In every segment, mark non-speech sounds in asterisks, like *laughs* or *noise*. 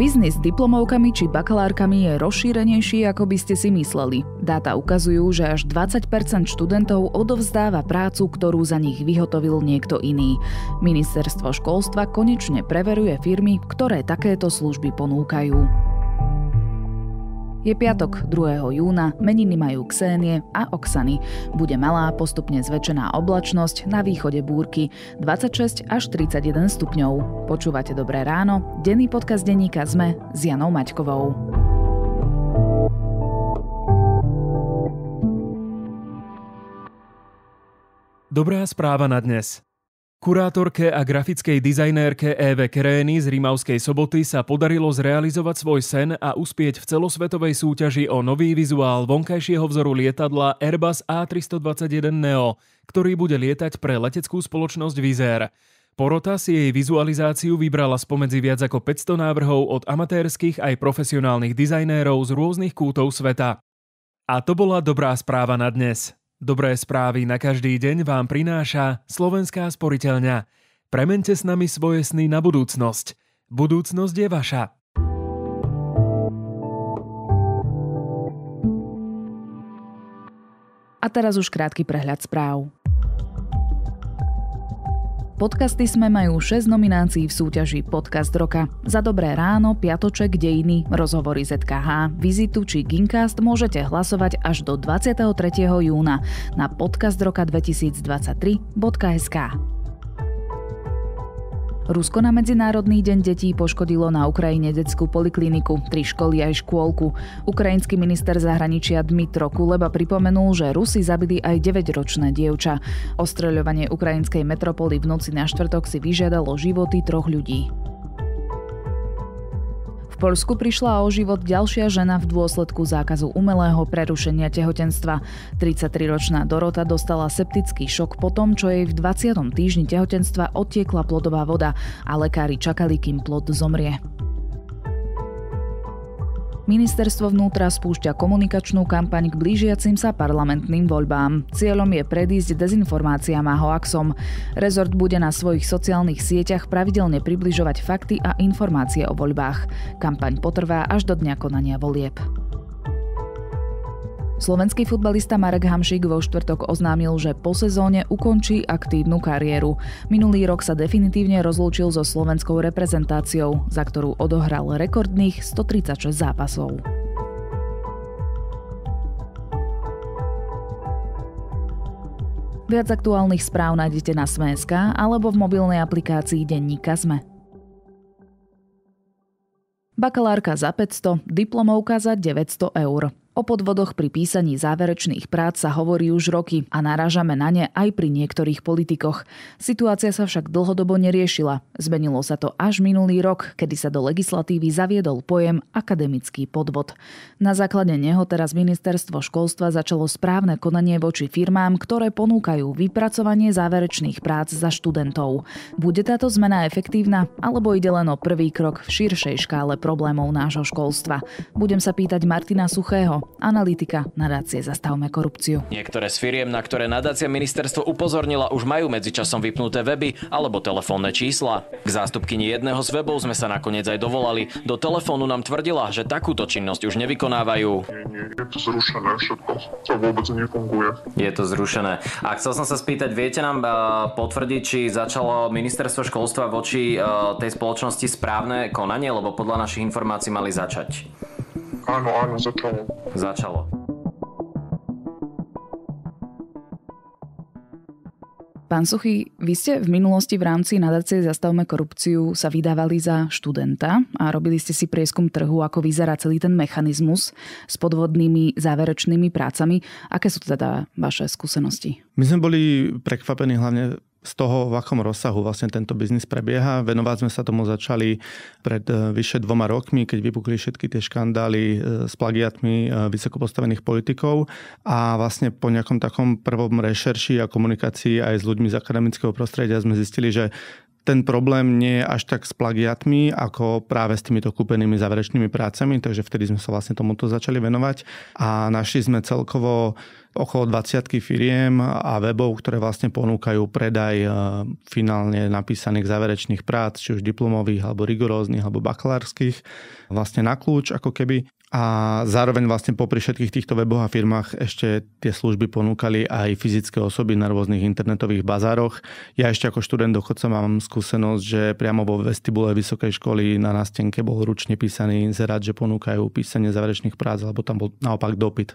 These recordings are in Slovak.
Biznis s diplomovkami či bakalárkami je rozšírenejší, ako by ste si mysleli. Dáta ukazujú, že až 20 študentov odovzdáva prácu, ktorú za nich vyhotovil niekto iný. Ministerstvo školstva konečne preveruje firmy, ktoré takéto služby ponúkajú. Je piatok 2. júna, meniny majú Ksenie a Oksany. Bude malá, postupne zväčšená oblačnosť, na východe búrky 26 až 31 stupňov. Počúvate Dobré ráno, denný podcast denníka ZME s Janou Maťkovou. Dobrá správa na dnes. Kurátorke a grafickej dizajnérke Eve Kerény z Rímavskej soboty sa podarilo zrealizovať svoj sen a uspieť v celosvetovej súťaži o nový vizuál vonkajšieho vzoru lietadla Airbus A321 Neo, ktorý bude lietať pre leteckú spoločnosť Vizer. Porota si jej vizualizáciu vybrala spomedzi viac ako 500 návrhov od amatérskych aj profesionálnych dizajnérov z rôznych kútov sveta. A to bola dobrá správa na dnes. Dobré správy na každý deň vám prináša Slovenská sporiteľňa. Premente s nami svoje sny na budúcnosť. Budúcnosť je vaša. A teraz už krátky prehľad správ podcasty sme majú 6 nominácií v súťaži Podcast roka. Za dobré ráno, piatoček, dejiny, rozhovory ZKH, vizitu či Gincast môžete hlasovať až do 23. júna na podcast roka 2023.sk. Rusko na Medzinárodný deň detí poškodilo na Ukrajine detskú polikliniku, tri školy aj škôlku. Ukrajinský minister zahraničia Dmitro Kuleba pripomenul, že Rusi zabili aj 9-ročné dievča. Ostreľovanie ukrajinskej metropoly v noci na štvrtok si vyžiadalo životy troch ľudí. Polsku prišla o život ďalšia žena v dôsledku zákazu umelého prerušenia tehotenstva. 33-ročná Dorota dostala septický šok po tom, čo jej v 20. týždni tehotenstva odtiekla plodová voda a lekári čakali, kým plod zomrie. Ministerstvo vnútra spúšťa komunikačnú kampaň k blížiacim sa parlamentným voľbám. Cieľom je predísť dezinformáciám a hoaxom. Rezort bude na svojich sociálnych sieťach pravidelne približovať fakty a informácie o voľbách. Kampaň potrvá až do dňa konania volieb. Slovenský futbalista Marek Hamšík vo štvrtok oznámil, že po sezóne ukončí aktívnu kariéru. Minulý rok sa definitívne rozlúčil so slovenskou reprezentáciou, za ktorú odohral rekordných 136 zápasov. Viac aktuálnych správ nájdete na Sme.sk alebo v mobilnej aplikácii Denníka Sme. Bakalárka za 500, diplomovka za 900 eur. O podvodoch pri písaní záverečných prác sa hovorí už roky a narážame na ne aj pri niektorých politikoch. Situácia sa však dlhodobo neriešila. Zmenilo sa to až minulý rok, kedy sa do legislatívy zaviedol pojem akademický podvod. Na základe neho teraz ministerstvo školstva začalo správne konanie voči firmám, ktoré ponúkajú vypracovanie záverečných prác za študentov. Bude táto zmena efektívna, alebo ide len o prvý krok v širšej škále problémov nášho školstva? Budem sa pýtať Martina Suchého, analytika nadácie Zastavme korupciu. Niektoré z firiem, na ktoré nadácia ministerstvo upozornila, už majú medzičasom vypnuté weby alebo telefónne čísla. K zástupkyni jedného z webov sme sa nakoniec aj dovolali. Do telefónu nám tvrdila, že takúto činnosť už nevykonávajú. Nie, nie, je to zrušené všetko. To vôbec nefunguje. Je to zrušené. A chcel som sa spýtať, viete nám e, potvrdiť, či začalo ministerstvo školstva voči e, tej spoločnosti správne konanie, lebo podľa našich informácií mali začať. Áno, áno, začalo. Začalo. Pán Suchý, vy ste v minulosti v rámci nadácie Zastavme korupciu sa vydávali za študenta a robili ste si prieskum trhu, ako vyzerá celý ten mechanizmus s podvodnými záverečnými prácami. Aké sú teda vaše skúsenosti? My sme boli prekvapení hlavne z toho, v akom rozsahu vlastne tento biznis prebieha. Venovať sme sa tomu začali pred e, vyše dvoma rokmi, keď vypukli všetky tie škandály e, s plagiatmi e, vysokopostavených politikov a vlastne po nejakom takom prvom rešerši a komunikácii aj s ľuďmi z akademického prostredia sme zistili, že ten problém nie je až tak s plagiatmi, ako práve s týmito kúpenými záverečnými prácami, takže vtedy sme sa vlastne tomuto začali venovať a našli sme celkovo okolo 20 firiem a webov, ktoré vlastne ponúkajú predaj e, finálne napísaných záverečných prác, či už diplomových, alebo rigoróznych, alebo bakalárskych, vlastne na kľúč ako keby. A zároveň vlastne popri všetkých týchto weboch a firmách ešte tie služby ponúkali aj fyzické osoby na rôznych internetových bazároch. Ja ešte ako študent dochodca mám skúsenosť, že priamo vo vestibule vysokej školy na nástenke bol ručne písaný inzerát, že ponúkajú písanie záverečných prác, alebo tam bol naopak dopyt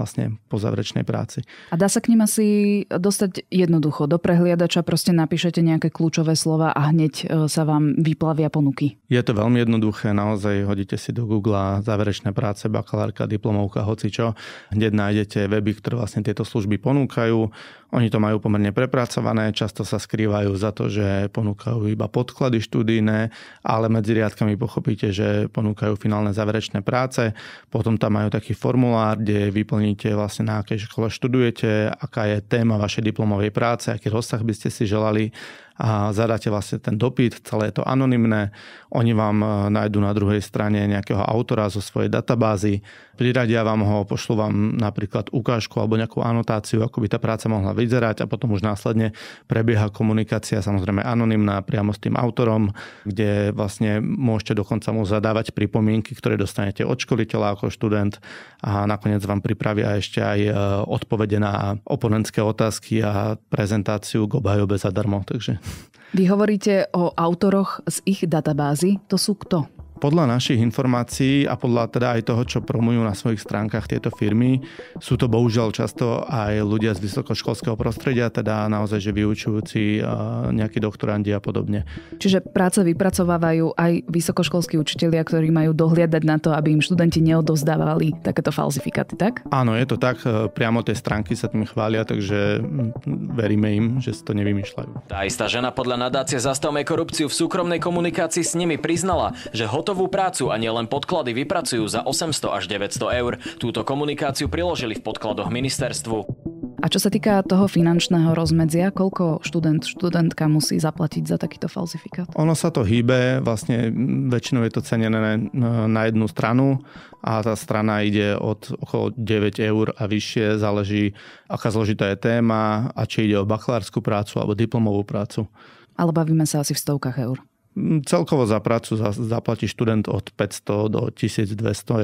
vlastne po záverečnej práci. A dá sa k ním asi dostať jednoducho. Do prehliadača proste napíšete nejaké kľúčové slova a hneď e, sa vám vyplavia ponuky. Je to veľmi jednoduché, naozaj hodíte si do Google záverečné práce, bakalárka, diplomovka, hocičo. Hneď nájdete weby, ktoré vlastne tieto služby ponúkajú. Oni to majú pomerne prepracované, často sa skrývajú za to, že ponúkajú iba podklady študijné, ale medzi riadkami pochopíte, že ponúkajú finálne záverečné práce. Potom tam majú taký formulár, kde vyplní plníte, vlastne na akej škole študujete, aká je téma vašej diplomovej práce, aký rozsah by ste si želali a zadáte vlastne ten dopyt, celé je to anonymné. Oni vám e, nájdu na druhej strane nejakého autora zo svojej databázy, priradia vám ho, pošlu vám napríklad ukážku alebo nejakú anotáciu, ako by tá práca mohla vyzerať a potom už následne prebieha komunikácia, samozrejme anonymná, priamo s tým autorom, kde vlastne môžete dokonca mu zadávať pripomienky, ktoré dostanete od školiteľa ako študent a nakoniec vám pripravia ešte aj e, odpovede na oponentské otázky a prezentáciu k obhajobe zadarmo. Takže vy hovoríte o autoroch z ich databázy. To sú kto? Podľa našich informácií a podľa teda aj toho, čo promujú na svojich stránkach tieto firmy, sú to bohužiaľ často aj ľudia z vysokoškolského prostredia, teda naozaj, že vyučujúci, nejakí doktorandi a podobne. Čiže práce vypracovávajú aj vysokoškolskí učitelia, ktorí majú dohliadať na to, aby im študenti neodozdávali takéto falzifikáty, tak? Áno, je to tak. E, priamo tie stránky sa tým chvália, takže mm, veríme im, že si to nevymýšľajú. Tá istá žena podľa nadácie Zastavme korupciu v súkromnej komunikácii s nimi priznala, že hot hotovú prácu a nielen podklady vypracujú za 800 až 900 eur. Túto komunikáciu priložili v podkladoch ministerstvu. A čo sa týka toho finančného rozmedzia, koľko študent, študentka musí zaplatiť za takýto falzifikát? Ono sa to hýbe, vlastne väčšinou je to cenené na jednu stranu a tá strana ide od okolo 9 eur a vyššie, záleží aká zložitá je téma a či ide o bakalárskú prácu alebo diplomovú prácu. Ale bavíme sa asi v stovkách eur. Mm, celkovo za prácu zaplatí študent od 500 do 1200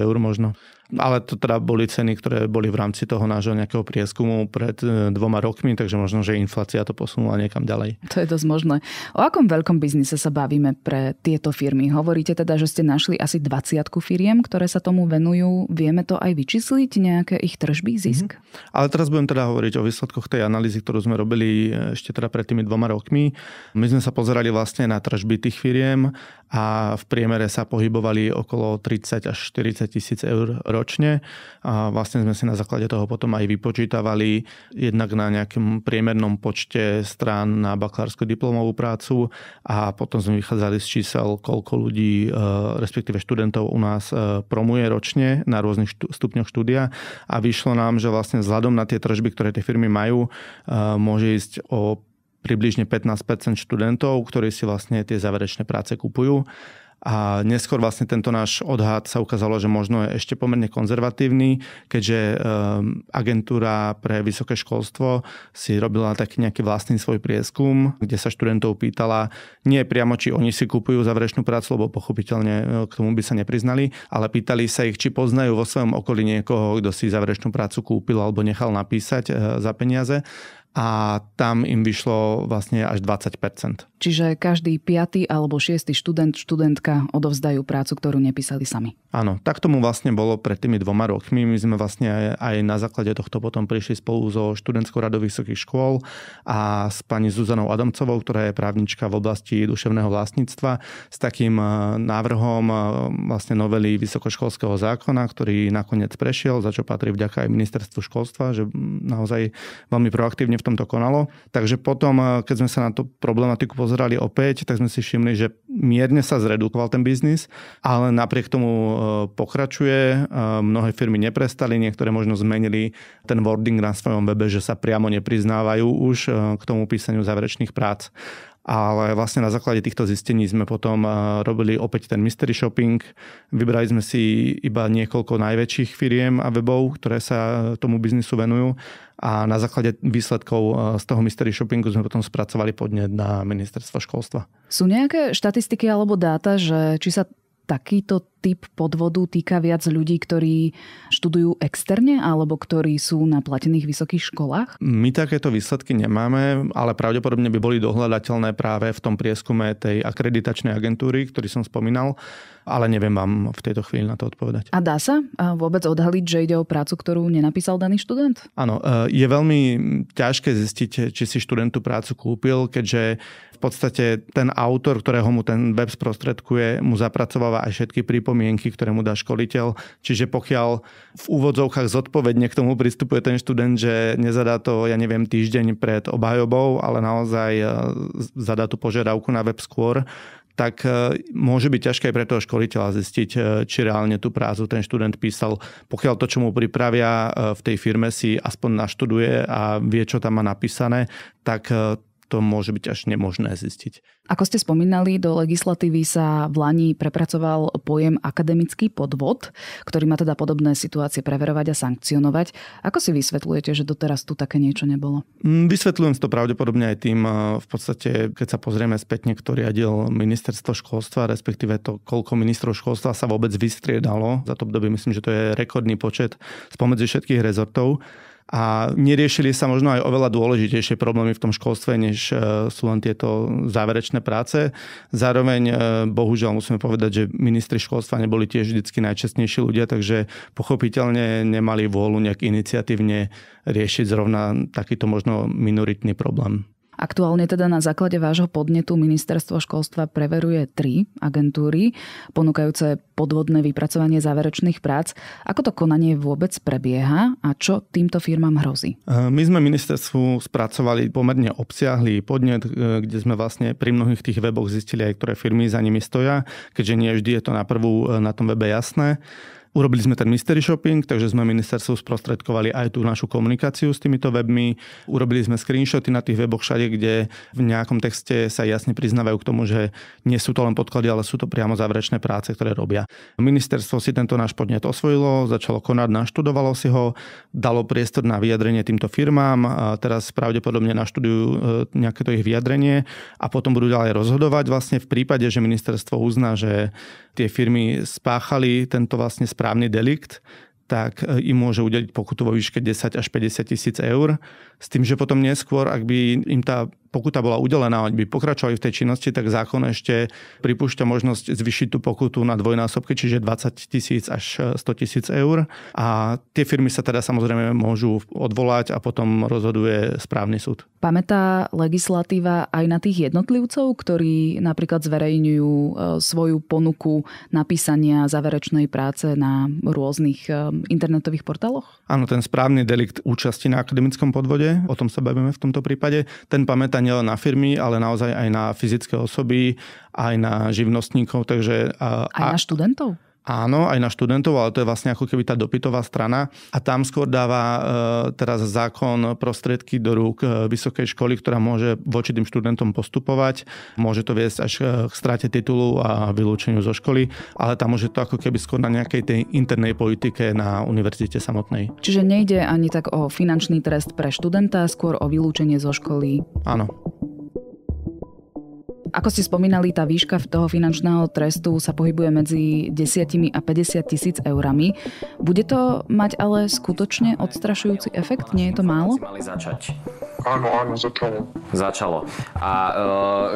eur možno ale to teda boli ceny, ktoré boli v rámci toho nášho nejakého prieskumu pred e, dvoma rokmi, takže možno, že inflácia to posunula niekam ďalej. To je dosť možné. O akom veľkom biznise sa bavíme pre tieto firmy? Hovoríte teda, že ste našli asi 20 firiem, ktoré sa tomu venujú. Vieme to aj vyčísliť, nejaké ich tržby, zisk? Mm-hmm. Ale teraz budem teda hovoriť o výsledkoch tej analýzy, ktorú sme robili e, ešte teda pred tými dvoma rokmi. My sme sa pozerali vlastne na tržby tých firiem a v priemere sa pohybovali okolo 30 až 40 tisíc eur ročne a vlastne sme si na základe toho potom aj vypočítavali jednak na nejakom priemernom počte strán na bakalársku diplomovú prácu a potom sme vychádzali z čísel, koľko ľudí, e, respektíve študentov u nás e, promuje ročne na rôznych stupňoch štúdia a vyšlo nám, že vlastne vzhľadom na tie tržby, ktoré tie firmy majú, e, môže ísť o približne 15 študentov, ktorí si vlastne tie záverečné práce kupujú a neskôr vlastne tento náš odhad sa ukázalo, že možno je ešte pomerne konzervatívny, keďže ehm, agentúra pre vysoké školstvo si robila taký nejaký vlastný svoj prieskum, kde sa študentov pýtala nie priamo, či oni si kúpujú záverečnú prácu, lebo pochopiteľne e, k tomu by sa nepriznali, ale pýtali sa ich, či poznajú vo svojom okolí niekoho, kto si záverečnú prácu kúpil alebo nechal napísať e, za peniaze a tam im vyšlo vlastne až 20 Čiže každý piatý alebo šiestý študent, študentka odovzdajú prácu, ktorú nepísali sami. Áno, tak tomu vlastne bolo pred tými dvoma rokmi. My sme vlastne aj na základe tohto potom prišli spolu so študentskou radou vysokých škôl a s pani Zuzanou Adamcovou, ktorá je právnička v oblasti duševného vlastníctva, s takým e, návrhom e, vlastne novely vysokoškolského zákona, ktorý nakoniec prešiel, za čo patrí vďaka aj ministerstvu školstva, že naozaj veľmi proaktívne v to konalo. Takže potom, e, keď sme sa na tú problematiku pozerali opäť, tak sme si všimli, že mierne sa zredukoval ten biznis, ale napriek tomu e, pokračuje. E, mnohé firmy neprestali, niektoré možno zmenili ten wording na svojom webe, že sa priamo nepriznávajú už k tomu písaniu záverečných prác. Ale vlastne na základe týchto zistení sme potom eh, robili opäť ten mystery shopping. Vybrali sme si iba niekoľko najväčších firiem a webov, ktoré sa eh, tomu biznisu venujú. A na základe výsledkov eh, z toho mystery shoppingu sme potom spracovali podnet na ministerstvo školstva. Sú nejaké štatistiky alebo dáta, že či sa takýto typ podvodu týka viac ľudí, ktorí študujú externe alebo ktorí sú na platených vysokých školách? My takéto výsledky nemáme, ale pravdepodobne by boli dohľadateľné práve v tom prieskume tej akreditačnej agentúry, ktorý som spomínal, ale neviem vám v tejto chvíli na to odpovedať. A dá sa vôbec odhaliť, že ide o prácu, ktorú nenapísal daný študent? Áno, e, je veľmi ťažké zistiť, či si študent tú prácu kúpil, keďže v podstate ten autor, ktorého mu ten web sprostredkuje, mu zapracováva aj všetky prípady pripomienky, ktoré mu dá školiteľ. Čiže pokiaľ v úvodzovkách zodpovedne k tomu pristupuje ten študent, že nezadá to, ja neviem, týždeň pred obhajobou, ale naozaj e, zadá tú požiadavku na web skôr, tak e, môže byť ťažké aj pre toho školiteľa zistiť, e, či reálne tú prácu ten študent písal. Pokiaľ to, čo mu pripravia v tej firme, si aspoň naštuduje a vie, čo tam má napísané, tak to môže byť až nemožné zistiť. Ako ste spomínali, do legislatívy sa v Lani prepracoval pojem akademický podvod, ktorý má teda podobné situácie preverovať a sankcionovať. Ako si vysvetľujete, že doteraz tu také niečo nebolo? Mm, vysvetľujem to pravdepodobne aj tým, eh, v podstate, keď sa pozrieme spätne, kto riadil ministerstvo školstva, respektíve to, koľko ministrov školstva sa vôbec vystriedalo. Za to obdobie myslím, že to je rekordný počet spomedzi všetkých rezortov a neriešili sa možno aj oveľa dôležitejšie problémy v tom školstve, než e, sú len tieto záverečné práce. Zároveň, e, bohužiaľ, musíme povedať, že ministri školstva neboli tiež vždy najčestnejší ľudia, takže pochopiteľne nemali vôľu nejak iniciatívne riešiť zrovna takýto možno minoritný problém. Aktuálne teda na základe vášho podnetu ministerstvo školstva preveruje tri agentúry, ponúkajúce podvodné vypracovanie záverečných prác. Ako to konanie vôbec prebieha a čo týmto firmám hrozí? Ehm, my sme ministerstvu spracovali pomerne obsiahlý podnet, e, kde sme vlastne pri mnohých tých weboch zistili aj, ktoré firmy za nimi stoja, keďže nie vždy je to na prvú e, na tom webe jasné. Urobili sme ten mystery shopping, takže sme ministerstvu sprostredkovali aj tú našu komunikáciu s týmito webmi. Urobili sme screenshoty na tých weboch všade, kde v nejakom texte sa jasne priznávajú k tomu, že nie sú to len podklady, ale sú to priamo záverečné práce, ktoré robia. Ministerstvo si tento náš podnet osvojilo, začalo konať, naštudovalo si ho, dalo priestor na vyjadrenie týmto firmám, a teraz pravdepodobne naštudujú e, nejaké to ich vyjadrenie a potom budú ďalej rozhodovať vlastne v prípade, že ministerstvo uzná, že tie firmy spáchali tento vlastne správny správny delikt, tak e, im môže udeliť pokutu vo výške 10 až 50 tisíc eur. S tým, že potom neskôr, ak by im tá pokuta bola udelená, oni by pokračovali v tej činnosti, tak zákon ešte pripúšťa možnosť zvyšiť tú pokutu na dvojnásobky, čiže 20 tisíc až 100 tisíc eur. A tie firmy sa teda samozrejme môžu odvolať a potom rozhoduje správny súd. Pamätá legislatíva aj na tých jednotlivcov, ktorí napríklad zverejňujú e, svoju ponuku napísania záverečnej práce na rôznych e, internetových portáloch? Áno, ten správny delikt účasti na akademickom podvode, o tom sa bavíme v tomto prípade, ten pamätá nielen na firmy, ale naozaj aj na fyzické osoby, aj na živnostníkov. Takže, a, aj na študentov? Áno, aj na študentov, ale to je vlastne ako keby tá dopytová strana. A tam skôr dáva e, teraz zákon prostriedky do rúk e, vysokej školy, ktorá môže voči tým študentom postupovať. Môže to viesť až e, k strate titulu a vylúčeniu zo školy, ale tam môže to ako keby skôr na nejakej tej internej politike na univerzite samotnej. Čiže nejde ani tak o finančný trest pre študenta, skôr o vylúčenie zo školy. Áno. Ako ste spomínali, tá výška toho finančného trestu sa pohybuje medzi 10 a 50 tisíc eurami. Bude to mať ale skutočne odstrašujúci efekt? Nie je to málo? Áno, áno, začalo. Začalo. A uh,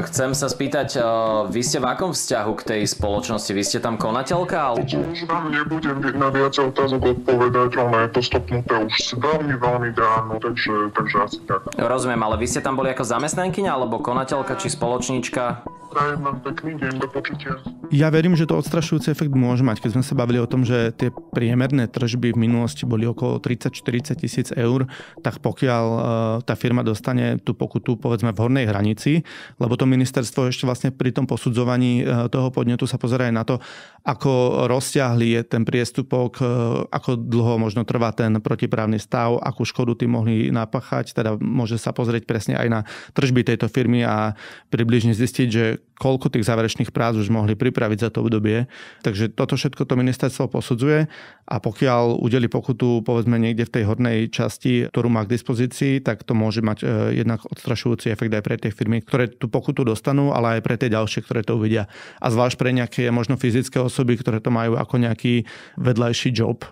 chcem sa spýtať, uh, vy ste v akom vzťahu k tej spoločnosti? Vy ste tam konateľka? Ale... To už vám nebudem na viac otázok odpovedať, ale je to stopnuté už veľmi, veľmi dávno, takže, takže asi tak. Rozumiem, ale vy ste tam boli ako zamestnankyňa alebo konateľka či spoločníčka? Dadah. Prajem vám pekný deň, do počutia. Ja verím, že to odstrašujúci efekt môže mať. Keď sme sa bavili o tom, že tie priemerné tržby v minulosti boli okolo 30-40 tisíc eur, tak pokiaľ e, tá firma dostane tú pokutu povedzme v hornej hranici, lebo to ministerstvo ešte vlastne pri tom posudzovaní e, toho podnetu sa pozerá aj na to, ako rozťahli je ten priestupok, e, ako dlho možno trvá ten protiprávny stav, akú škodu tým mohli napáchať, teda môže sa pozrieť presne aj na tržby tejto firmy a približne zistiť, že koľko tých záverečných prác už mohli pripraviť za to obdobie. Takže toto všetko to ministerstvo posudzuje a pokiaľ udeli pokutu povedzme niekde v tej hornej časti, ktorú má k dispozícii, tak to môže mať e, jednak odstrašujúci efekt aj pre tie firmy, ktoré tú pokutu dostanú, ale aj pre tie ďalšie, ktoré to uvidia. A zvlášť pre nejaké možno fyzické osoby, ktoré to majú ako nejaký vedľajší job,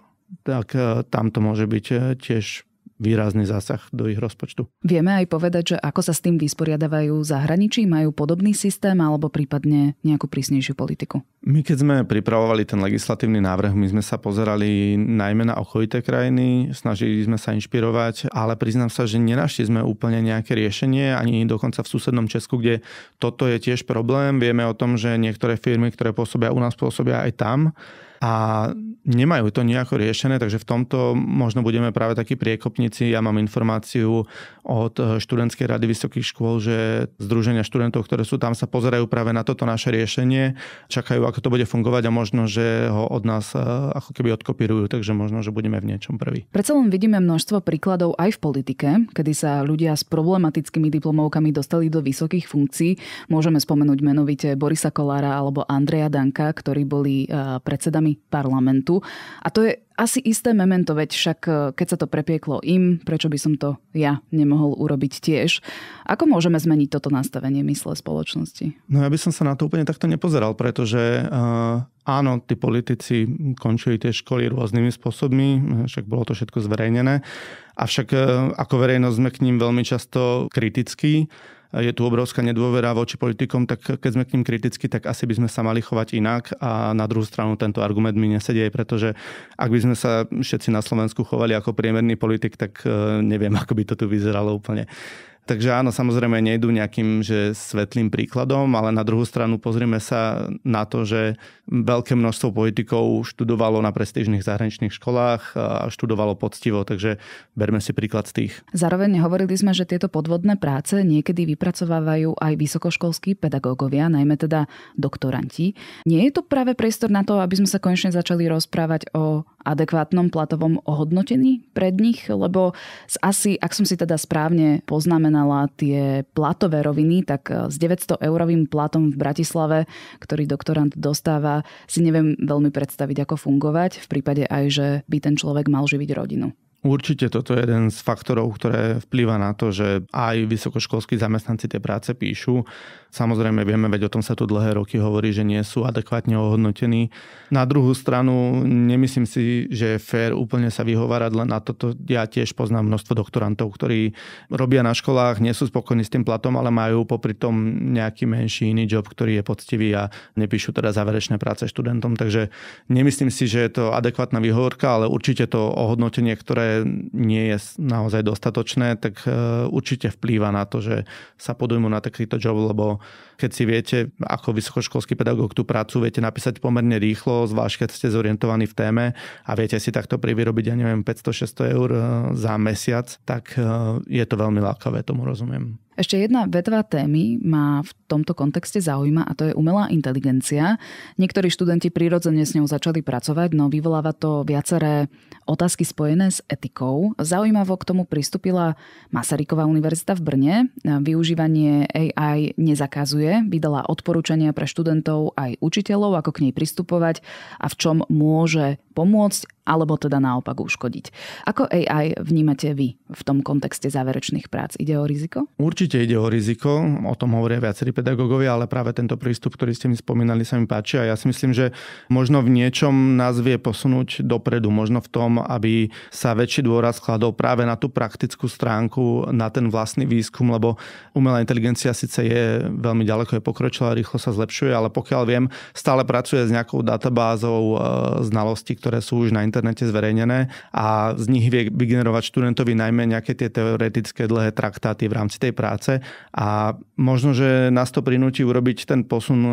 tak e, tam to môže byť e, tiež výrazný zásah do ich rozpočtu. Vieme aj povedať, že ako sa s tým vysporiadavajú zahraničí, majú podobný systém alebo prípadne nejakú prísnejšiu politiku? My keď sme pripravovali ten legislatívny návrh, my sme sa pozerali najmä na okolité krajiny, snažili sme sa inšpirovať, ale priznám sa, že nenašli sme úplne nejaké riešenie, ani dokonca v susednom Česku, kde toto je tiež problém. Vieme o tom, že niektoré firmy, ktoré pôsobia u nás, pôsobia aj tam a nemajú to nejako riešené, takže v tomto možno budeme práve takí priekopníci. Ja mám informáciu od eh, študentskej rady vysokých škôl, že združenia študentov, ktoré sú tam, sa pozerajú práve na toto naše riešenie, čakajú, ako to bude fungovať a možno, že ho od nás eh, ako keby odkopírujú, takže možno, že budeme v niečom prví. Predsa len vidíme množstvo príkladov aj v politike, kedy sa ľudia s problematickými diplomovkami dostali do vysokých funkcií. Môžeme spomenúť menovite Borisa Kolára alebo Andreja Danka, ktorí boli eh, predsedami členmi parlamentu. A to je asi isté memento, veď však e, keď sa to prepieklo im, prečo by som to ja nemohol urobiť tiež? Ako môžeme zmeniť toto nastavenie mysle spoločnosti? No ja by som sa na to úplne takto nepozeral, pretože uh, áno, tí politici končili tie školy rôznymi spôsobmi, však bolo to všetko zverejnené, avšak uh, ako verejnosť sme k ním veľmi často kritickí je tu obrovská nedôvera voči politikom, tak keď sme k ním kriticky, tak asi by sme sa mali chovať inak a na druhú stranu tento argument mi nesedie, pretože ak by sme sa všetci na Slovensku chovali ako priemerný politik, tak e, neviem, *laughs* ako by to tu vyzeralo úplne. Takže áno, samozrejme nejdu nejakým že svetlým príkladom, ale na druhú stranu pozrieme sa na to, že veľké množstvo politikov študovalo na prestížnych zahraničných školách a študovalo poctivo, takže berme si príklad z tých. Zároveň hovorili sme, že tieto podvodné práce niekedy vypracovávajú aj vysokoškolskí pedagógovia, najmä teda doktoranti. Nie je to práve priestor na to, aby sme sa konečne začali rozprávať o adekvátnom platovom ohodnotení pred nich, lebo asi, ak som si teda správne poznamená spomínala tie platové roviny, tak e, s 900 eurovým platom v Bratislave, ktorý doktorant dostáva, si neviem veľmi predstaviť, ako fungovať v prípade aj, že by ten človek mal živiť rodinu. Určite toto je jeden z faktorov, ktoré vplýva na to, že aj vysokoškolskí zamestnanci tie práce píšu. Samozrejme vieme, veď o tom sa tu dlhé roky hovorí, že nie sú adekvátne ohodnotení. Na druhú stranu nemyslím si, že je fér úplne sa vyhovárať len na toto. Ja tiež poznám množstvo doktorantov, ktorí robia na školách, nie sú spokojní s tým platom, ale majú popri tom nejaký menší iný job, ktorý je poctivý a nepíšu teda záverečné práce študentom. Takže nemyslím si, že je to adekvátna výhovorka, ale určite to ohodnotenie, ktoré nie je naozaj dostatočné, tak e, určite vplýva na to, že sa podujmu na takýto job, lebo keď si viete, ako vysokoškolský pedagóg tú prácu viete napísať pomerne rýchlo, zvlášť keď ste zorientovaní v téme a viete si takto privyrobiť, ja neviem, 500-600 eur e, za mesiac, tak e, je to veľmi lákavé, tomu rozumiem. Ešte jedna vetva témy ma v tomto kontexte zaujíma a to je umelá inteligencia. Niektorí študenti prirodzene s ňou začali pracovať, no vyvoláva to viaceré otázky spojené s etikou. Zaujímavo k tomu pristúpila Masaryková univerzita v Brne. Využívanie AI nezakazuje, vydala odporúčania pre študentov aj učiteľov, ako k nej pristupovať a v čom môže pomôcť alebo teda naopak uškodiť. Ako AI vnímate vy v tom kontexte záverečných prác? Ide o riziko? Určite ide o riziko, o tom hovoria viacerí pedagógovia, ale práve tento prístup, ktorý ste mi spomínali, sa mi páči a ja si myslím, že možno v niečom nás vie posunúť dopredu, možno v tom, aby sa väčší dôraz skladol práve na tú praktickú stránku, na ten vlastný výskum, lebo umelá inteligencia síce je veľmi ďaleko, je pokročila, rýchlo sa zlepšuje, ale pokiaľ viem, stále pracuje s nejakou databázou e, znalostí, ktoré sú už na internete internete zverejnené a z nich vie vygenerovať študentovi najmä nejaké tie teoretické dlhé traktáty v rámci tej práce a možno, že nás to prinúti urobiť ten posun e,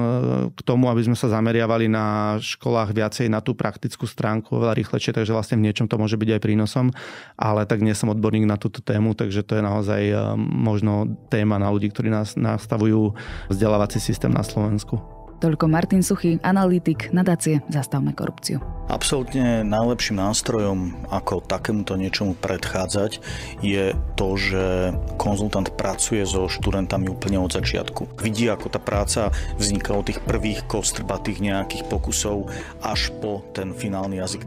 k tomu, aby sme sa zameriavali na školách viacej na tú praktickú stránku oveľa rýchlejšie, takže vlastne v niečom to môže byť aj prínosom, ale tak nie som odborník na túto tému, takže to je naozaj e, možno téma na ľudí, ktorí nás nastavujú vzdelávací systém na Slovensku. Toľko Martin Suchy, analytik nadácie Zastavme korupciu. Absolútne najlepším nástrojom, ako takémuto niečomu predchádzať, je to, že konzultant pracuje so študentami úplne od začiatku. Vidí, ako tá práca vznikla od tých prvých kostrbatých nejakých pokusov až po ten finálny jazyk.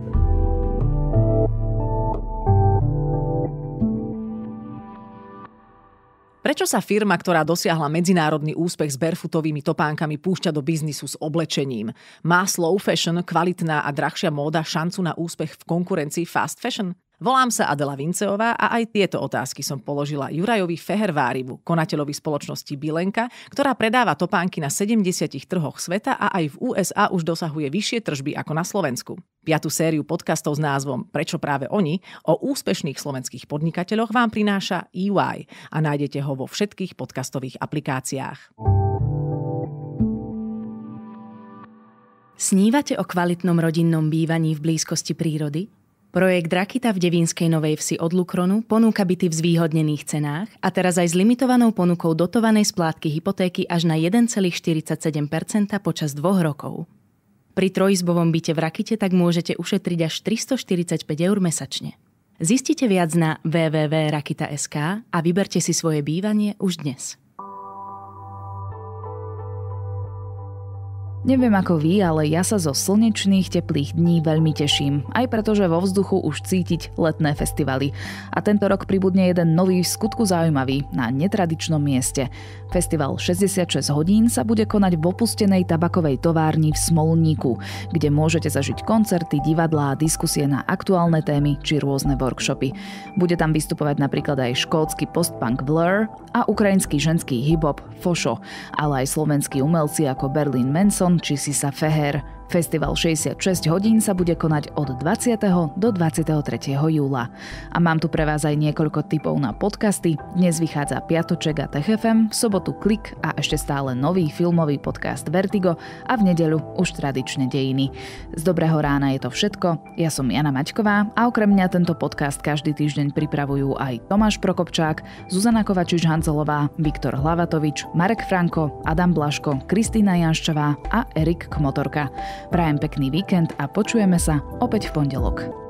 Prečo sa firma, ktorá dosiahla medzinárodný úspech s barefootovými topánkami, púšťa do biznisu s oblečením? Má slow fashion, kvalitná a drahšia móda šancu na úspech v konkurencii fast fashion? Volám sa Adela Vinceová a aj tieto otázky som položila Jurajovi Fehervárivu, konateľovi spoločnosti Bilenka, ktorá predáva topánky na 70 trhoch sveta a aj v USA už dosahuje vyššie tržby ako na Slovensku. Piatú sériu podcastov s názvom Prečo práve oni o úspešných slovenských podnikateľoch vám prináša EY a nájdete ho vo všetkých podcastových aplikáciách. Snívate o kvalitnom rodinnom bývaní v blízkosti prírody? Projekt Rakita v Devínskej Novej Vsi od Lukronu ponúka byty v zvýhodnených cenách a teraz aj s limitovanou ponukou dotovanej splátky hypotéky až na 1,47 počas dvoch rokov. Pri trojizbovom byte v Rakite tak môžete ušetriť až 345 eur mesačne. Zistite viac na www.rakita.sk a vyberte si svoje bývanie už dnes. Neviem ako vy, ale ja sa zo slnečných teplých dní veľmi teším, aj pretože vo vzduchu už cítiť letné festivaly. A tento rok pribudne jeden nový v skutku zaujímavý na netradičnom mieste. Festival 66 hodín sa bude konať v opustenej tabakovej továrni v Smolníku, kde môžete zažiť koncerty, divadlá, diskusie na aktuálne témy či rôzne workshopy. Bude tam vystupovať napríklad aj škótsky postpunk Blur a ukrajinský ženský hip-hop Fosho, ale aj slovenskí umelci ako Berlin Manson, končí si sa Feher. Festival 66 hodín sa bude konať od 20. do 23. júla. A mám tu pre vás aj niekoľko typov na podcasty. Dnes vychádza Piatoček a TFM, v sobotu Klik a ešte stále nový filmový podcast Vertigo a v nedeľu už tradične dejiny. Z dobrého rána je to všetko. Ja som Jana Maťková a okrem mňa tento podcast každý týždeň pripravujú aj Tomáš Prokopčák, Zuzana Kovačič-Hanzelová, Viktor Hlavatovič, Marek Franko, Adam Blaško, Kristýna Janščová a Erik Kmotorka. Prajem pekný víkend a počujeme sa opäť v pondelok.